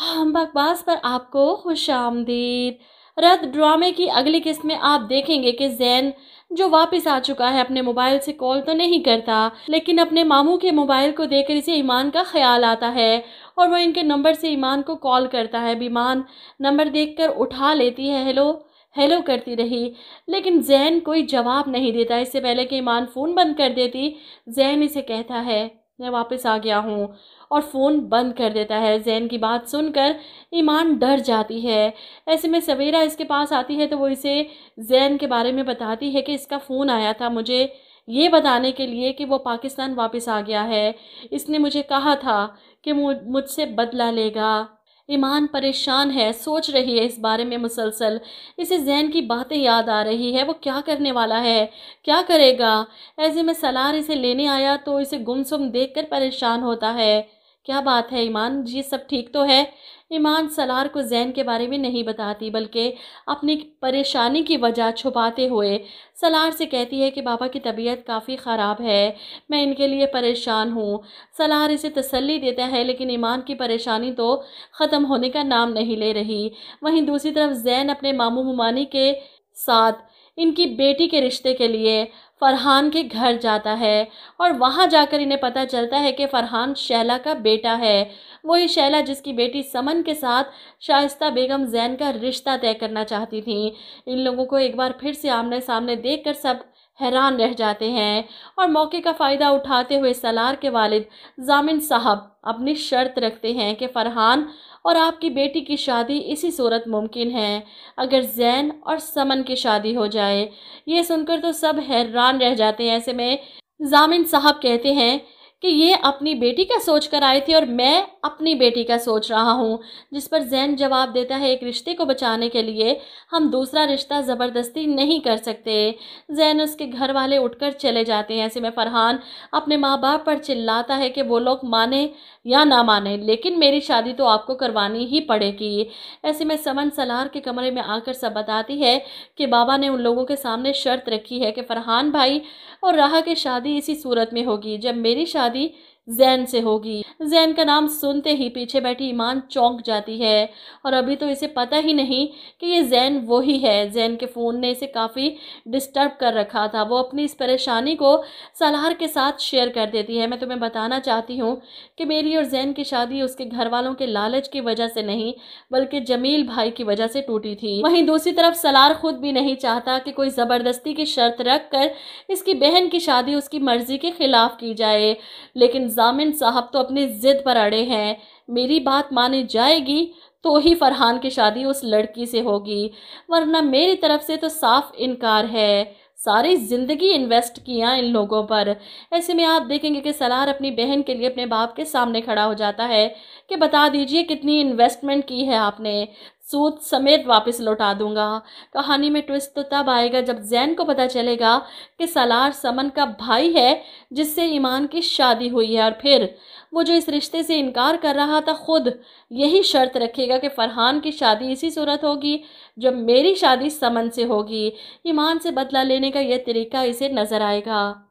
हम बकवास पर आपको खुश आमदीद रद्द ड्रामे की अगली किस्त में आप देखेंगे कि जैन जो वापस आ चुका है अपने मोबाइल से कॉल तो नहीं करता लेकिन अपने मामू के मोबाइल को देखकर इसे ईमान का ख्याल आता है और वो इनके नंबर से ईमान को कॉल करता है ईमान नंबर देखकर उठा लेती है हेलो हेलो करती रही लेकिन जैन कोई जवाब नहीं देता इससे पहले कि ईमान फ़ोन बंद कर देती जैन इसे कहता है मैं वापस आ गया हूँ और फ़ोन बंद कर देता है जैन की बात सुनकर ईमान डर जाती है ऐसे में सवेरा इसके पास आती है तो वो इसे जैन के बारे में बताती है कि इसका फ़ोन आया था मुझे ये बताने के लिए कि वो पाकिस्तान वापस आ गया है इसने मुझे कहा था कि मुझसे बदला लेगा ईमान परेशान है सोच रही है इस बारे में मुसलसल इसे जहन की बातें याद आ रही है वो क्या करने वाला है क्या करेगा ऐसे में सलार इसे लेने आया तो इसे गुमसुम देख कर परेशान होता है क्या बात है ईमान जी सब ठीक तो है ईमान सलार को जैन के बारे में नहीं बताती बल्कि अपनी परेशानी की वजह छुपाते हुए सलार से कहती है कि बाबा की तबीयत काफ़ी ख़राब है मैं इनके लिए परेशान हूँ सलार इसे तसल्ली देता है लेकिन ईमान की परेशानी तो ख़त्म होने का नाम नहीं ले रही वहीं दूसरी तरफ जैन अपने मामू ममानी के साथ इनकी बेटी के रिश्ते के लिए फ़रहान के घर जाता है और वहाँ जाकर इन्हें पता चलता है कि फ़रहान शैला का बेटा है वही शैला जिसकी बेटी समन के साथ शाइस्ता बेगम जैन का रिश्ता तय करना चाहती थी इन लोगों को एक बार फिर से आमने सामने देख कर सब हैरान रह जाते हैं और मौके का फ़ायदा उठाते हुए सलार के वालिद जामिन साहब अपनी शर्त रखते हैं कि फ़रहान और आपकी बेटी की शादी इसी सूरत मुमकिन है अगर जैन और समन की शादी हो जाए ये सुनकर तो सब हैरान रह जाते हैं ऐसे में जामिन साहब कहते हैं कि ये अपनी बेटी का सोच कर आए थे और मैं अपनी बेटी का सोच रहा हूँ जिस पर जैन जवाब देता है एक रिश्ते को बचाने के लिए हम दूसरा रिश्ता ज़बरदस्ती नहीं कर सकते जैन उसके घर वाले उठकर चले जाते हैं ऐसे में फरहान अपने माँ बाप पर चिल्लाता है कि वो लोग माने या ना माने लेकिन मेरी शादी तो आपको करवानी ही पड़ेगी ऐसे में समन सलार के कमरे में आकर सब बताती है कि बाबा ने उन लोगों के सामने शर्त रखी है कि फरहान भाई और राह की शादी इसी सूरत में होगी जब मेरी शादी शादी जैन से होगी जैन का नाम सुनते ही पीछे बैठी ईमान चौंक जाती है और अभी तो इसे पता ही नहीं कि ये जैन वो ही है जैन के फ़ोन ने इसे काफ़ी डिस्टर्ब कर रखा था वो अपनी इस परेशानी को सलार के साथ शेयर कर देती है मैं तुम्हें बताना चाहती हूँ कि मेरी और जैन की शादी उसके घर वालों के लालच की वजह से नहीं बल्कि जमील भाई की वजह से टूटी थी वहीं दूसरी तरफ सलार खुद भी नहीं चाहता कि कोई ज़बरदस्ती की शर्त रख कर इसकी बहन की शादी उसकी मर्ज़ी के ख़िलाफ़ की जाए लेकिन जामिन साहब तो अपने ज़िद पर अड़े हैं मेरी बात मानी जाएगी तो ही फरहान की शादी उस लड़की से होगी वरना मेरी तरफ से तो साफ इनकार है सारी ज़िंदगी इन्वेस्ट किया इन लोगों पर ऐसे में आप देखेंगे कि सलार अपनी बहन के लिए अपने बाप के सामने खड़ा हो जाता है कि बता दीजिए कितनी इन्वेस्टमेंट की है आपने सूद समेत वापस लौटा दूंगा कहानी में ट्विस्ट तो तब आएगा जब जैन को पता चलेगा कि सलार समन का भाई है जिससे ईमान की शादी हुई है और फिर वो जो इस रिश्ते से इनकार कर रहा था ख़ुद यही शर्त रखेगा कि फ़रहान की शादी इसी सूरत होगी जब मेरी शादी समन से होगी ईमान से बदला लेने का यह तरीका इसे नज़र आएगा